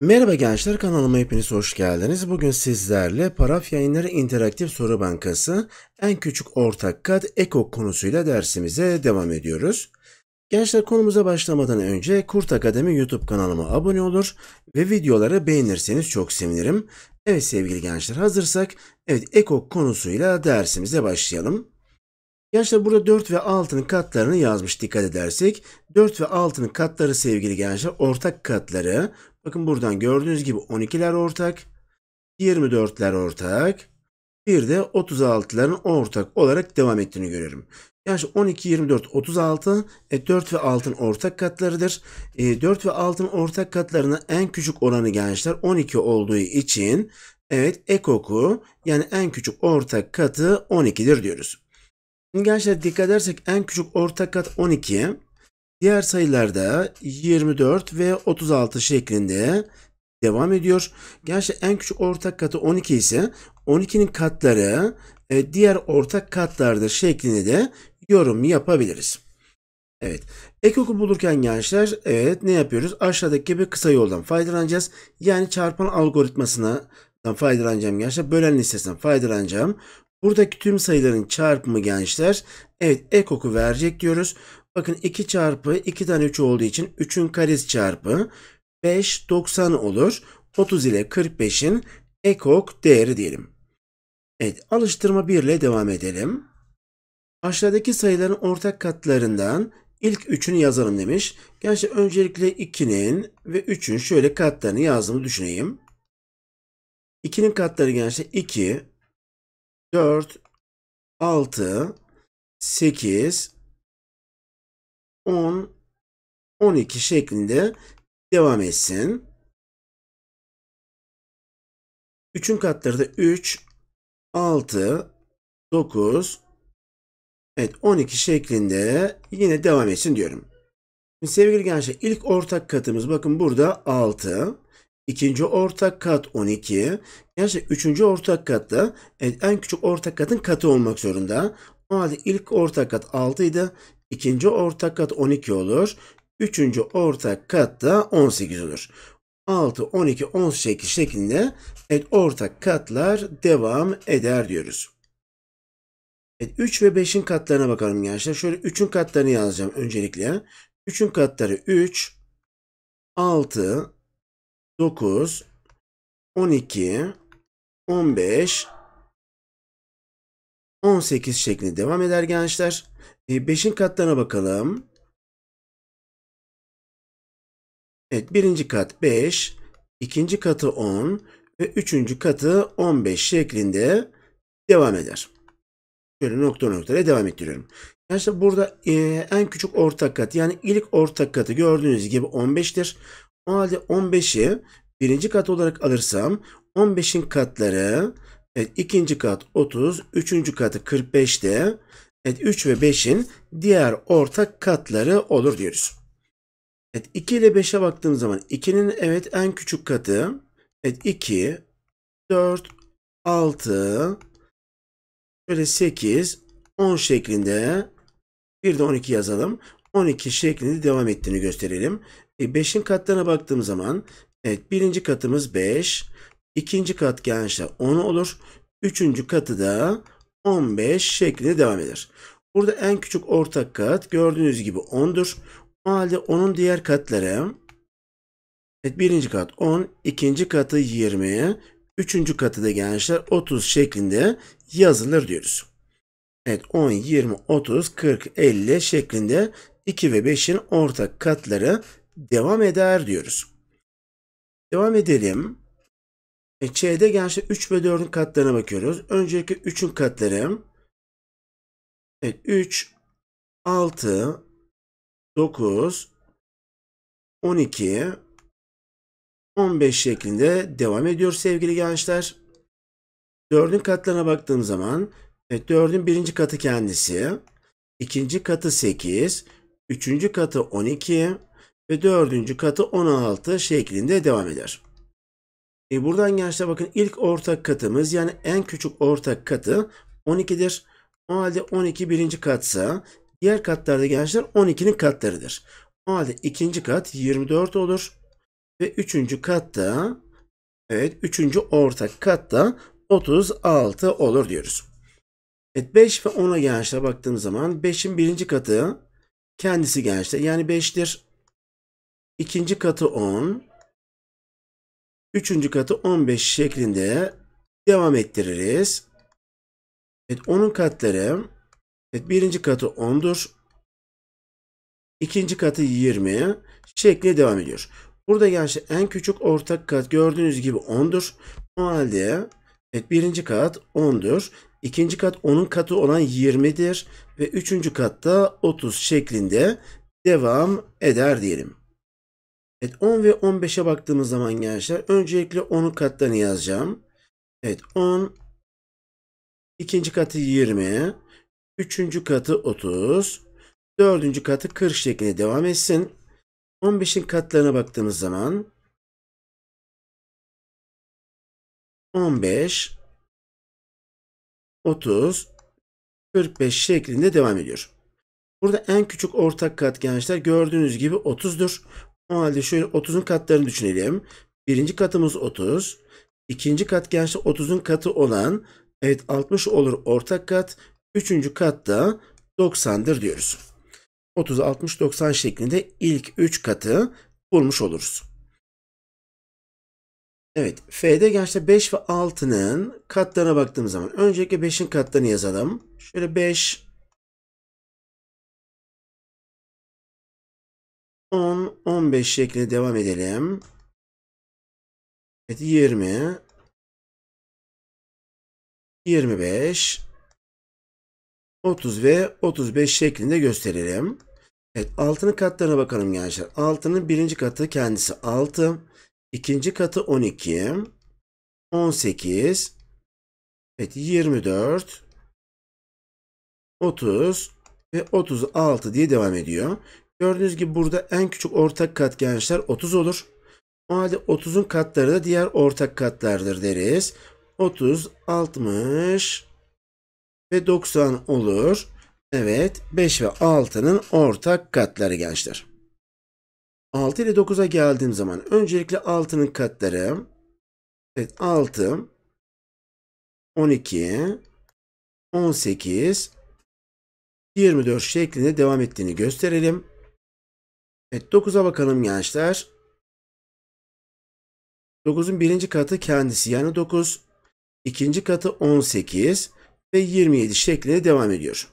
Merhaba gençler kanalıma hepiniz hoş geldiniz. Bugün sizlerle Paraf Yayınları interaktif Soru Bankası en küçük ortak kat EKO konusuyla dersimize devam ediyoruz. Gençler konumuza başlamadan önce Kurt Akademi YouTube kanalıma abone olur ve videoları beğenirseniz çok sevinirim. Evet sevgili gençler hazırsak evet EKO konusuyla dersimize başlayalım. Gençler burada 4 ve 6'nın katlarını yazmış dikkat edersek. 4 ve 6'nın katları sevgili gençler ortak katları. Bakın buradan gördüğünüz gibi 12'ler ortak. 24'ler ortak. Bir de 36'ların ortak olarak devam ettiğini görüyorum. Yani 12, 24, 36 e, 4 ve 6'ın ortak katlarıdır. E, 4 ve 6'ın ortak katlarının en küçük oranı gençler 12 olduğu için evet ekoku yani en küçük ortak katı 12'dir diyoruz. Gençler dikkat edersek en küçük ortak kat 12. Diğer sayılarda 24 ve 36 şeklinde devam ediyor. Gençler en küçük ortak katı 12 ise 12'nin katları e, diğer ortak katlardır şeklinde de yorum yapabiliriz. Evet. Ek oku bulurken gençler evet ne yapıyoruz? Aşağıdaki gibi kısa yoldan faydalanacağız. Yani çarpan algoritmasına faydalanacağım gençler. Bölen listesinden faydalanacağım. Buradaki tüm sayıların çarpımı gençler. Evet ekoku verecek diyoruz. Bakın 2 çarpı 2'den 3 olduğu için 3'ün karesi çarpı 5 90 olur. 30 ile 45'in ekok değeri diyelim. Evet alıştırma 1 ile devam edelim. Aşağıdaki sayıların ortak katlarından ilk 3'ünü yazalım demiş. Gerçi öncelikle 2'nin ve 3'ün şöyle katlarını yazdığımı düşüneyim. 2'nin katları gençler 2, 4, 6, 8, 10, 12 şeklinde devam etsin. 3'ün katları da 3, 6, 9, evet 12 şeklinde yine devam etsin diyorum. Şimdi sevgili gençler ilk ortak katımız bakın burada 6. İkinci ortak kat 12. Gerçi üçüncü ortak kat da en küçük ortak katın katı olmak zorunda. O halde ilk ortak kat 6 idi. İkinci ortak kat 12 olur. Üçüncü ortak kat da 18 olur. 6, 12, 18 şeklinde evet, ortak katlar devam eder diyoruz. Evet, 3 ve 5'in katlarına bakalım gençler. Şöyle 3'ün katlarını yazacağım öncelikle. 3'ün katları 3, 6, 9, 12, 15, 18 şeklinde devam eder gençler. 5'in e, katlarına bakalım. Evet birinci kat 5, ikinci katı 10 ve üçüncü katı 15 şeklinde devam eder. Şöyle nokta noktaya devam ettiriyorum. Gençler burada e, en küçük ortak kat yani ilk ortak katı gördüğünüz gibi 15'tir. O halde 15'i birinci kat olarak alırsam 15'in katları evet, ikinci kat 30, üçüncü katı 45'te evet, 3 ve 5'in diğer ortak katları olur diyoruz. Evet, 2 ile 5'e baktığım zaman 2'nin evet en küçük katı evet, 2, 4, 6, şöyle 8, 10 şeklinde bir de 12 yazalım. 12 şeklinde devam ettiğini gösterelim. E, 5'in katlarına baktığım zaman evet birinci katımız 5. ikinci kat gençler 10 olur. Üçüncü katı da 15 şeklinde devam eder. Burada en küçük ortak kat gördüğünüz gibi 10'dur. O halde onun diğer katları evet, birinci kat 10, ikinci katı 20, üçüncü katı da gençler 30 şeklinde yazılır diyoruz. Evet 10, 20, 30, 40, 50 şeklinde 2 ve 5'in ortak katları devam eder diyoruz. Devam edelim. E, Ç'de gençler 3 ve 4'ün katlarına bakıyoruz. Önceki 3'ün katları. Evet 3, 6, 9, 12, 15 şeklinde devam ediyor sevgili gençler. 4'ün katlarına baktığım zaman evet, 4'ün birinci katı kendisi. ikinci katı 8. Üçüncü katı 12 ve dördüncü katı 16 şeklinde devam eder. E buradan gençler bakın ilk ortak katımız yani en küçük ortak katı 12'dir. O halde 12 birinci katsa diğer katlarda gençler 12'nin katlarıdır. O halde ikinci kat 24 olur. Ve üçüncü katta evet üçüncü ortak katta 36 olur diyoruz. Evet 5 ve 10'a gençler baktığımız zaman 5'in birinci katı kendisi gençler yani 5'tir ikinci katı 10, üçüncü katı 15 şeklinde devam ettiririz. Evet, onun katları evet, birinci katı 10'dur. ikinci katı 20 şekli devam ediyor. Burada gerçi en küçük ortak kat gördüğünüz gibi 10'dur. O halde evet, birinci kat 10'dur. İkinci kat onun katı olan 20'dir ve üçüncü katta 30 şeklinde devam eder diyelim. Evet 10 ve 15'e baktığımız zaman gençler öncelikle 10'un katlarını yazacağım. Evet 10 ikinci katı 20 üçüncü katı 30 dördüncü katı 40 şeklinde devam etsin. 15'in katlarına baktığımız zaman 15 30 45 şeklinde devam ediyor. Burada en küçük ortak kat gençler gördüğünüz gibi 30'dur. O halde şöyle 30'un katlarını düşünelim. Birinci katımız 30. İkinci kat gençler 30'un katı olan evet 60 olur ortak kat. Üçüncü kat da 90'dır diyoruz. 30, 60, 90 şeklinde ilk 3 katı bulmuş oluruz. Evet, F'de gençte 5 ve 6'nın katlarına baktığımız zaman öncelikle 5'in katlarını yazalım. Şöyle 5 10, 15 şeklinde devam edelim. Evet 20. 25. 30 ve 35 şeklinde gösterelim. Evet altının katlarına bakalım gençler. Altının birinci katı kendisi 6. ikinci katı 12. 18. Evet 24. 30 ve 36 diye devam ediyor. Gördüğünüz gibi burada en küçük ortak kat gençler 30 olur. O halde 30'un katları da diğer ortak katlardır deriz. 30, 60 ve 90 olur. Evet 5 ve 6'nın ortak katları gençler. 6 ile 9'a geldiğim zaman öncelikle 6'nın katları. Evet 6, 12, 18, 24 şeklinde devam ettiğini gösterelim. Evet 9'a bakalım gençler. 9'un birinci katı kendisi yani 9. ikinci katı 18 ve 27 şeklinde devam ediyor.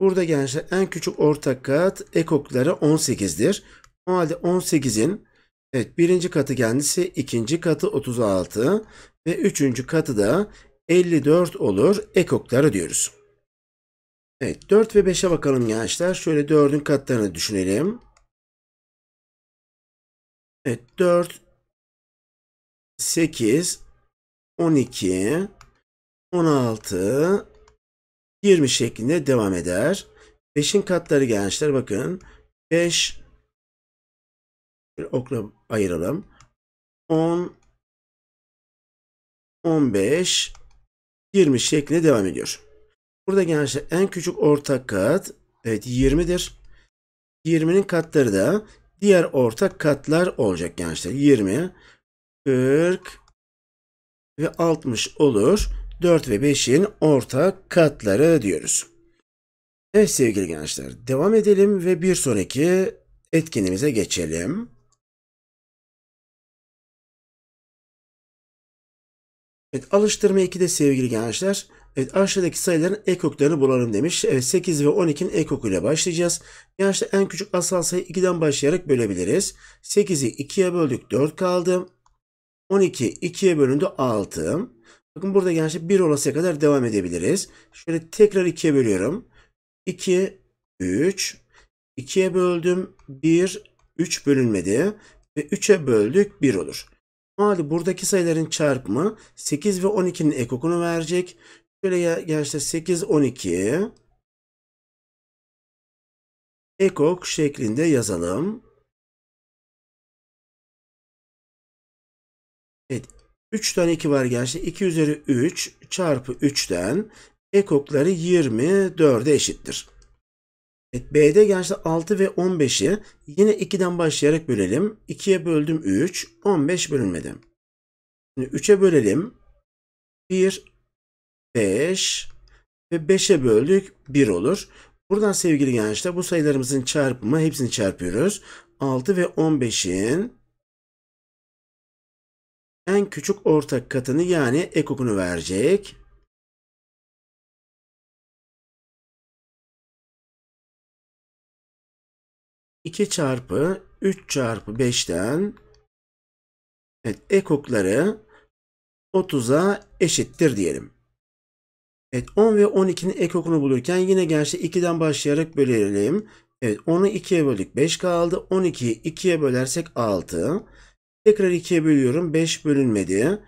Burada gençler en küçük ortak kat ekokları 18'dir. O halde 18'in evet birinci katı kendisi, ikinci katı 36 ve üçüncü katı da 54 olur ekokları diyoruz. Evet 4 ve 5'e bakalım gençler. Şöyle 4'ün katlarını düşünelim. Evet 4 8 12 16 20 şeklinde devam eder. 5'in katları gençler bakın. 5 bir okla ayıralım. 10 15 20 şeklinde devam ediyor. Burada gençler şey en küçük ortak kat evet 20'dir. 20'nin katları da diğer ortak katlar olacak gençler. 20, 40 ve 60 olur. 4 ve 5'in ortak katları diyoruz. Evet sevgili gençler devam edelim ve bir sonraki etkinimize geçelim. Evet, alıştırma 2'de sevgili gençler Evet aşağıdaki sayıların ekoklarını bulalım demiş. Evet 8 ve 12'nin ekokuyla başlayacağız. Yani en küçük asal sayı 2'den başlayarak bölebiliriz. 8'i 2'ye böldük 4 kaldı. 12 2'ye bölündü 6. Bakın burada gençlik 1 olasıya kadar devam edebiliriz. Şöyle tekrar 2'ye bölüyorum. 2, 3. 2'ye böldüm 1, 3 bölünmedi. Ve 3'e böldük 1 olur. O buradaki sayıların çarpımı 8 ve 12'nin ekokunu verecek. Şöyle gençler 8, 12 ekok şeklinde yazalım. Evet. 3 tane 2 var gerçi 2 üzeri 3 çarpı 3'ten ekokları 24'e eşittir. Evet, B'de gerçi 6 ve 15'i yine 2'den başlayarak bölelim. 2'ye böldüm 3, 15 bölünmedi. Şimdi 3'e bölelim. 1, 5 ve 5'e böldük 1 olur. Buradan sevgili gençler bu sayılarımızın çarpımı hepsini çarpıyoruz. 6 ve 15'in en küçük ortak katını yani ekokunu verecek. İki çarpı 3 çarpı 5'ten evet, ekokları 30'a eşittir diyelim. Evet 10 ve 12'nin ekokunu bulurken yine gençler 2'den başlayarak bölelim. Evet 10'u 2'ye böldük 5 kaldı. 12'yi 2'ye bölersek 6. Tekrar 2'ye bölüyorum 5 bölünmedi.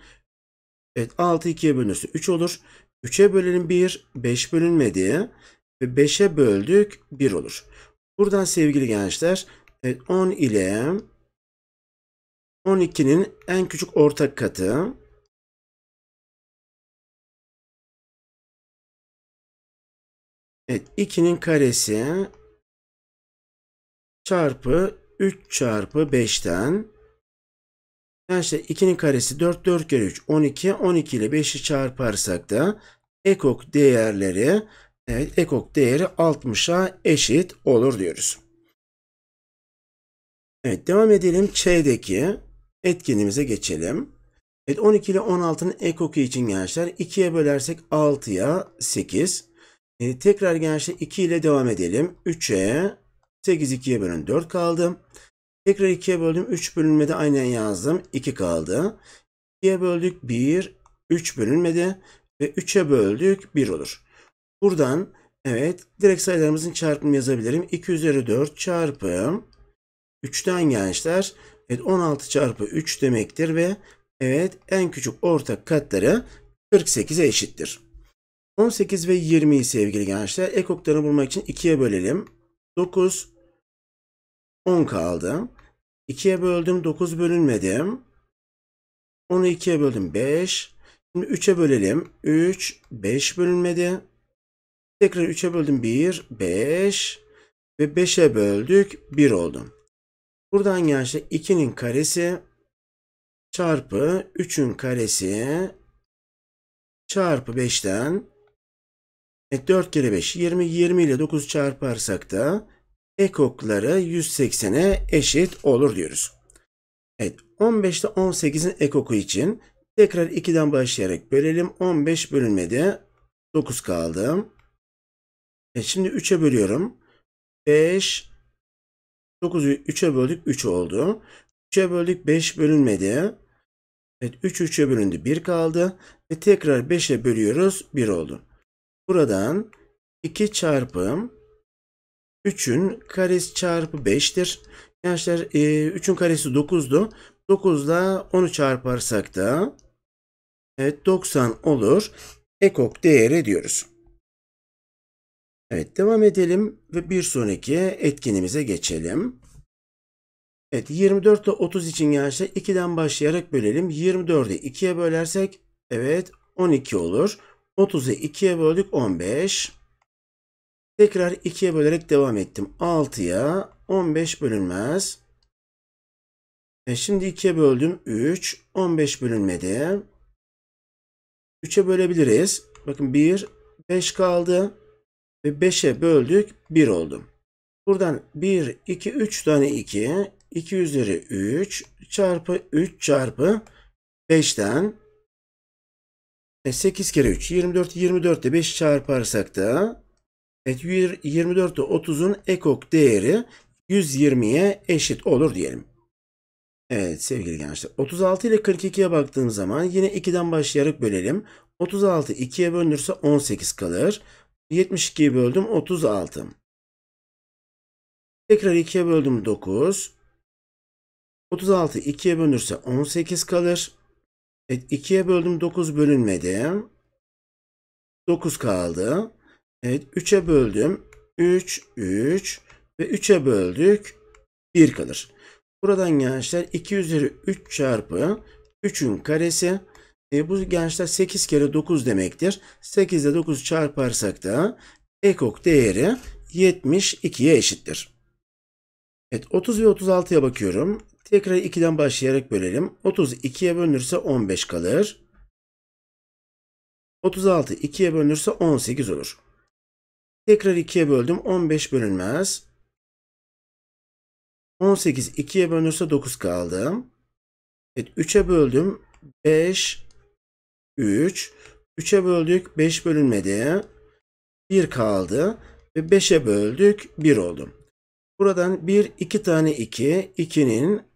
Evet 6 2'ye bölünürse 3 olur. 3'e bölelim 1 5 bölünmedi. Ve 5'e böldük 1 olur. Buradan sevgili gençler evet 10 ile 12'nin en küçük ortak katı Evet 2'nin karesi çarpı 3 çarpı 5'ten yani işte 2'nin karesi 4 4 kere 3 12 12 ile 5'i çarparsak da ekok değerleri evet ekok değeri 60'a eşit olur diyoruz. Evet devam edelim Ç'deki etkinliğimize geçelim. Evet 12 ile 16'nın ekoku için gençler 2'ye bölersek 6'ya 8 e, tekrar gençler 2 şey ile devam edelim. 3'e 8 2'ye bölün 4 kaldı. Tekrar 2'ye böldüm. 3 bölünmedi. Aynen yazdım. 2 kaldı. 2'ye böldük. 1. 3 bölünmedi. Ve 3'e böldük. 1 olur. Buradan evet direkt sayılarımızın çarpımı yazabilirim. 2 üzeri 4 çarpı 3'ten gençler. Evet 16 çarpı 3 demektir ve evet en küçük ortak katları 48'e eşittir. 18 ve 20'yi sevgili gençler. Ekoklarını bulmak için 2'ye bölelim. 9, 10 kaldı. 2'ye böldüm 9 bölünmedim. 10'u 2'ye böldüm 5. Şimdi 3'e bölelim. 3, 5 bölünmedi. Tekrar 3'e böldüm 1, 5 ve 5'e böldük 1 oldu. Buradan gençler 2'nin karesi çarpı 3'ün karesi çarpı 5'ten Evet 4 kere 5 20. 20 ile 9 çarparsak da ekokları 180'e eşit olur diyoruz. Evet 15'te 18'in ekoku için tekrar 2'den başlayarak bölelim. 15 bölünmedi. 9 kaldı. E, evet şimdi 3'e bölüyorum. 5 9'u 3'e böldük 3 oldu. 3'e böldük 5 bölünmedi. Evet 3 3'e bölündü 1 kaldı. Ve tekrar 5'e bölüyoruz 1 oldu. Buradan 2 çarpı 3'ün karesi çarpı 5'tir. Gençler 3'ün e, karesi 9'du. 9 ile 10'u çarparsak da evet 90 olur. Ekok değeri diyoruz. Evet devam edelim ve bir sonraki etkinimize geçelim. Evet 24 ile 30 için gençler 2'den başlayarak bölelim. 24'ü 2'ye bölersek evet 12 olur. 30'u 2'ye böldük 15. Tekrar 2'ye bölerek devam ettim. 6'ya 15 bölünmez. E şimdi 2'ye böldüm 3. 15 bölünmedi. 3'e bölebiliriz. Bakın 1, 5 kaldı. Ve 5'e böldük 1 oldu. Buradan 1, 2, 3 tane 2. 2 üzeri 3 çarpı 3 çarpı 5'ten 8 e, kere 3 24 24 5 çarparsak da evet 24 ile 30'un ekok değeri 120'ye eşit olur diyelim. Evet sevgili gençler 36 ile 42'ye baktığım zaman yine 2'den başlayarak bölelim. 36 2'ye bölünürse 18 kalır. 72'yi böldüm 36. Tekrar 2'ye böldüm 9. 36 2'ye bölünürse 18 kalır. Evet ikiye böldüm 9 bölünmedi. 9 kaldı. Evet 3'e böldüm. 3, 3 ve 3'e böldük. 1 kalır. Buradan gençler 2 üzeri 3 çarpı 3'ün karesi. E, bu gençler 8 kere 9 demektir. 8 ile 9 çarparsak da ekok değeri 72'ye eşittir. Evet 30 ve 36'ya bakıyorum. Tekrar 2'den başlayarak bölelim. 30 2'ye bölünürse 15 kalır. 36 2'ye bölünürse 18 olur. Tekrar 2'ye böldüm. 15 bölünmez. 18 2'ye bölünürse 9 kaldı. Evet 3'e böldüm. 5 3 3'e böldük. 5 bölünmedi. 1 kaldı. Ve 5'e böldük. 1 oldu. Buradan 1 2 tane 2. 2'nin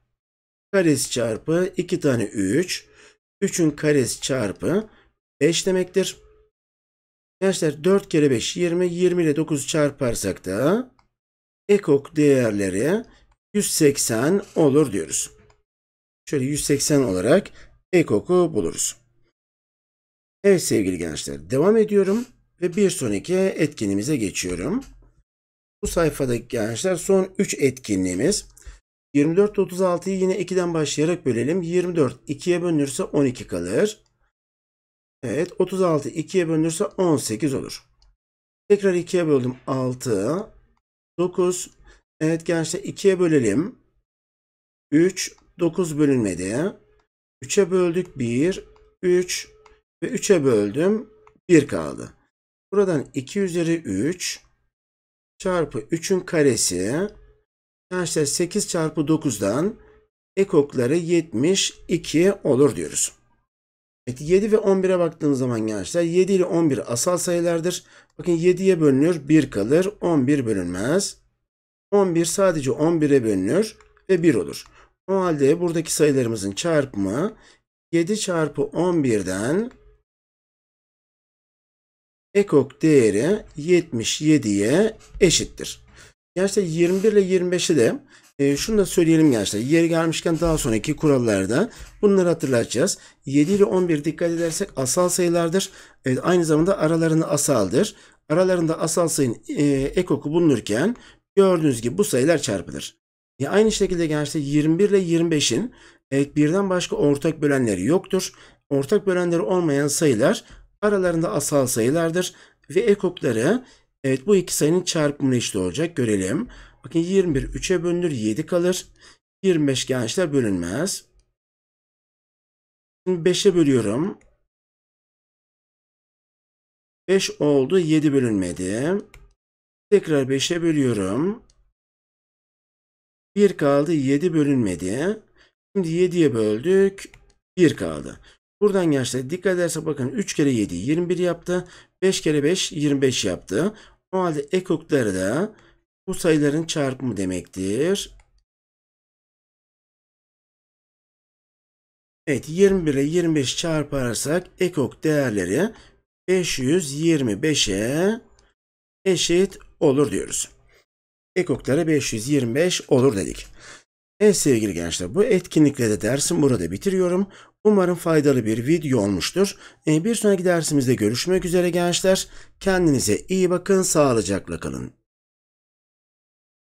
karesi çarpı 2 tane 3. 3'ün karesi çarpı 5 demektir. Gençler 4 kere 5 20. 20 ile 9 çarparsak da ekok değerleri 180 olur diyoruz. Şöyle 180 olarak ekoku buluruz. Evet sevgili gençler devam ediyorum ve bir sonraki etkinliğimize geçiyorum. Bu sayfadaki gençler son 3 etkinliğimiz 24 36'yı yine 2'den başlayarak bölelim. 24 2'ye bölünürse 12 kalır. Evet 36 2'ye bölünürse 18 olur. Tekrar 2'ye böldüm 6. 9. Evet gençler 2'ye bölelim. 3. 9 bölünmedi. 3'e böldük 1. 3 ve 3'e böldüm 1 kaldı. Buradan 2 üzeri 3 çarpı 3'ün karesi Gençler 8 çarpı 9'dan ekokları 72 olur diyoruz. Evet, 7 ve 11'e baktığımız zaman gençler 7 ile 11 asal sayılardır. Bakın 7'ye bölünür 1 kalır 11 bölünmez. 11 sadece 11'e bölünür ve 1 olur. O halde buradaki sayılarımızın çarpımı 7 çarpı 11'den ekok değeri 77'ye eşittir. Gençler 21 ile 25'i de e, şunu da söyleyelim gençler. Yeri gelmişken daha sonraki kurallarda bunları hatırlatacağız. 7 ile 11 dikkat edersek asal sayılardır. Evet, aynı zamanda aralarında asaldır. Aralarında asal sayın e, ekoku bulunurken gördüğünüz gibi bu sayılar çarpılır. E, aynı şekilde gençler 21 ile 25'in evet, birden başka ortak bölenleri yoktur. Ortak bölenleri olmayan sayılar aralarında asal sayılardır ve ekokları Evet bu iki sayının çarpımı eşit olacak. Görelim. Bakın 21 3'e bölünür 7 kalır. 25 gençler bölünmez. Şimdi 5'e bölüyorum. 5 oldu 7 bölünmedi. Tekrar 5'e bölüyorum. 1 kaldı 7 bölünmedi. Şimdi 7'ye böldük 1 kaldı. Buradan gençler dikkat ederse bakın 3 kere 7 21 yaptı. 5 kere 5 25 yaptı. O halde ekokları da bu sayıların çarpımı demektir. Evet 21 ile 25 çarparsak ekok değerleri 525'e eşit olur diyoruz. Ekokları 525 olur dedik. Evet sevgili gençler bu etkinlikle de dersim burada bitiriyorum. Umarım faydalı bir video olmuştur. E, bir sonraki dersimizde görüşmek üzere gençler. Kendinize iyi bakın, sağlıcakla kalın.